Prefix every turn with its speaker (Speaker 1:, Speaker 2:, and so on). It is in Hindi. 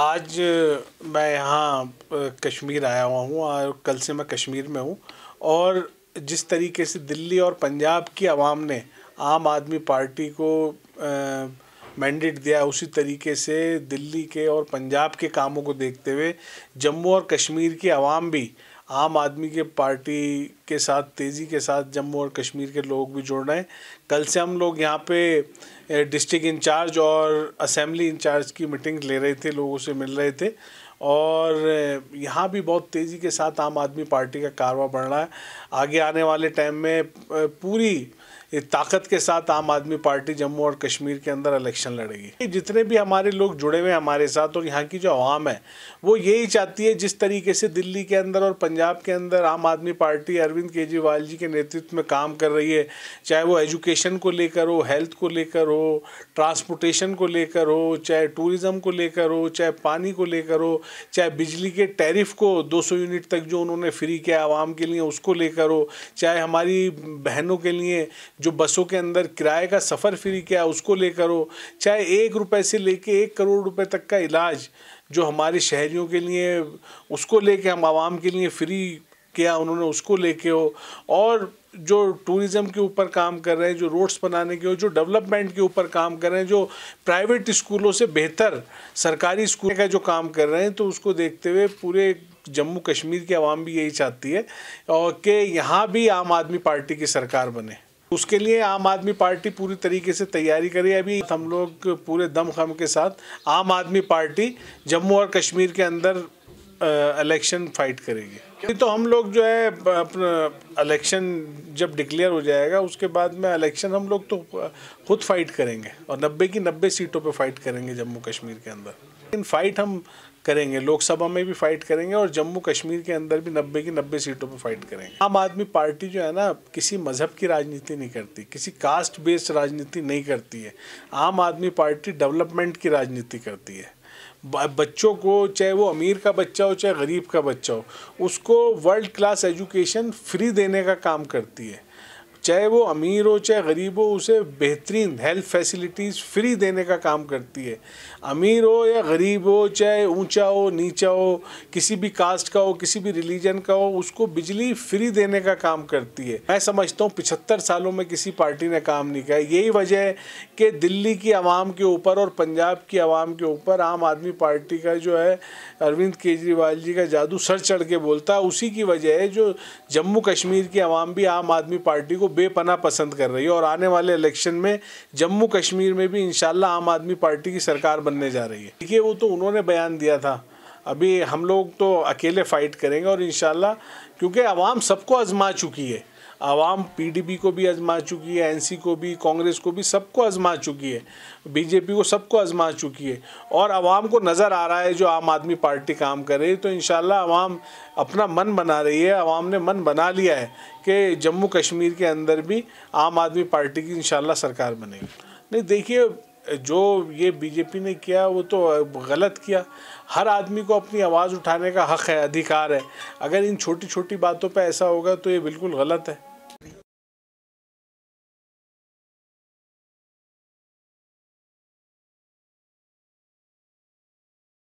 Speaker 1: आज मैं यहाँ कश्मीर आया हुआ हूँ और कल से मैं कश्मीर में हूँ और जिस तरीके से दिल्ली और पंजाब की आवाम ने आम आदमी पार्टी को मैंडेट दिया उसी तरीके से दिल्ली के और पंजाब के कामों को देखते हुए जम्मू और कश्मीर की आवाम भी आम आदमी के पार्टी के साथ तेज़ी के साथ जम्मू और कश्मीर के लोग भी जुड़ रहे हैं कल से हम लोग यहाँ पे डिस्ट्रिक्ट इंचार्ज और असेंबली इंचार्ज की मीटिंग ले रहे थे लोगों से मिल रहे थे और यहाँ भी बहुत तेज़ी के साथ आम आदमी पार्टी का कारवा बढ़ रहा है आगे आने वाले टाइम में पूरी ताकत के साथ आम आदमी पार्टी जम्मू और कश्मीर के अंदर इलेक्शन लड़ेगी जितने भी हमारे लोग जुड़े हुए हैं हमारे साथ और यहाँ की जो आवाम है वो यही चाहती है जिस तरीके से दिल्ली के अंदर और पंजाब के अंदर आम आदमी पार्टी अरविंद केजरीवाल जी के नेतृत्व में काम कर रही है चाहे वो एजुकेशन को लेकर हो हेल्थ को लेकर हो ट्रांसपोर्टेशन को लेकर हो चाहे टूरिज़म को लेकर हो चाहे पानी को लेकर हो चाहे बिजली के टैरिफ को 200 यूनिट तक जो उन्होंने फ्री किया आवाम के लिए उसको लेकर हो चाहे हमारी बहनों के लिए जो बसों के अंदर किराए का सफ़र फ्री किया उसको लेकर हो चाहे एक रुपए से लेके एक करोड़ रुपए तक का इलाज जो हमारे शहरियों के लिए उसको लेके हम आवाम के लिए फ्री किया उन्होंने उसको लेके हो और जो टूरिज़म के ऊपर काम कर रहे हैं जो रोड्स बनाने के हो जो डेवलपमेंट के ऊपर काम कर रहे हैं जो प्राइवेट स्कूलों से बेहतर सरकारी स्कूल का जो काम कर रहे हैं तो उसको देखते हुए पूरे जम्मू कश्मीर की आवाम भी यही चाहती है और कि यहाँ भी आम आदमी पार्टी की सरकार बने उसके लिए आम आदमी पार्टी पूरी तरीके से तैयारी करे अभी हम लोग पूरे दमखम के साथ आम आदमी पार्टी जम्मू और कश्मीर के अंदर इलेक्शन फाइट करेगी तो हम लोग जो है अपना इलेक्शन जब डिक्लेयर हो जाएगा उसके बाद में इलेक्शन हम लोग तो खुद फाइट करेंगे और नब्बे की नब्बे सीटों पे फाइट करेंगे जम्मू कश्मीर के अंदर लेकिन फाइट हम करेंगे लोकसभा में भी फाइट करेंगे और जम्मू कश्मीर के अंदर भी नब्बे की नब्बे सीटों पर फाइट करेंगे आम आदमी पार्टी जो है ना किसी मजहब की राजनीति नहीं करती किसी कास्ट बेस्ड राजनीति नहीं करती है आम आदमी पार्टी डेवलपमेंट की राजनीति करती है बच्चों को चाहे वो अमीर का बच्चा हो चाहे गरीब का बच्चा हो उसको वर्ल्ड क्लास एजुकेशन फ्री देने का काम करती है चाहे वो अमीर हो चाहे गरीब हो उसे बेहतरीन हेल्थ फैसिलिटीज़ फ्री देने का काम करती है अमीर हो या गरीब हो चाहे ऊंचा हो नीचा हो किसी भी कास्ट का हो किसी भी रिलीजन का हो उसको बिजली फ्री देने का काम करती है मैं समझता हूँ पिछहत्तर सालों में किसी पार्टी ने काम नहीं किया यही वजह है कि दिल्ली की आवाम के ऊपर और पंजाब की आवाम के ऊपर आम आदमी पार्टी का जो है अरविंद केजरीवाल जी का जादू सर चढ़ के बोलता है उसी की वजह है जो जम्मू कश्मीर की आवाम भी आम आदमी पार्टी को बेपना पसंद कर रही है और आने वाले इलेक्शन में जम्मू कश्मीर में भी इन आम आदमी पार्टी की सरकार बनने जा रही है देखिए वो तो उन्होंने बयान दिया था अभी हम लोग तो अकेले फ़ाइट करेंगे और इन क्योंकि आवाम सबको आजमा चुकी है आवाम पीडीपी को भी आजमा चुकी है एनसी को भी कांग्रेस को भी सबको आजमा चुकी है बीजेपी को सबको आजमा चुकी है और आवाम को नज़र आ रहा है जो आम आदमी पार्टी काम कर रही है तो इन आवाम अपना मन बना रही है आवाम ने मन बना लिया है कि जम्मू कश्मीर के अंदर भी आम आदमी पार्टी की इन सरकार बनेगी नहीं देखिए जो ये बीजेपी ने किया वो तो गलत किया हर आदमी को अपनी आवाज़ उठाने का हक़ है अधिकार है अगर इन छोटी छोटी बातों पे ऐसा होगा तो ये बिल्कुल गलत है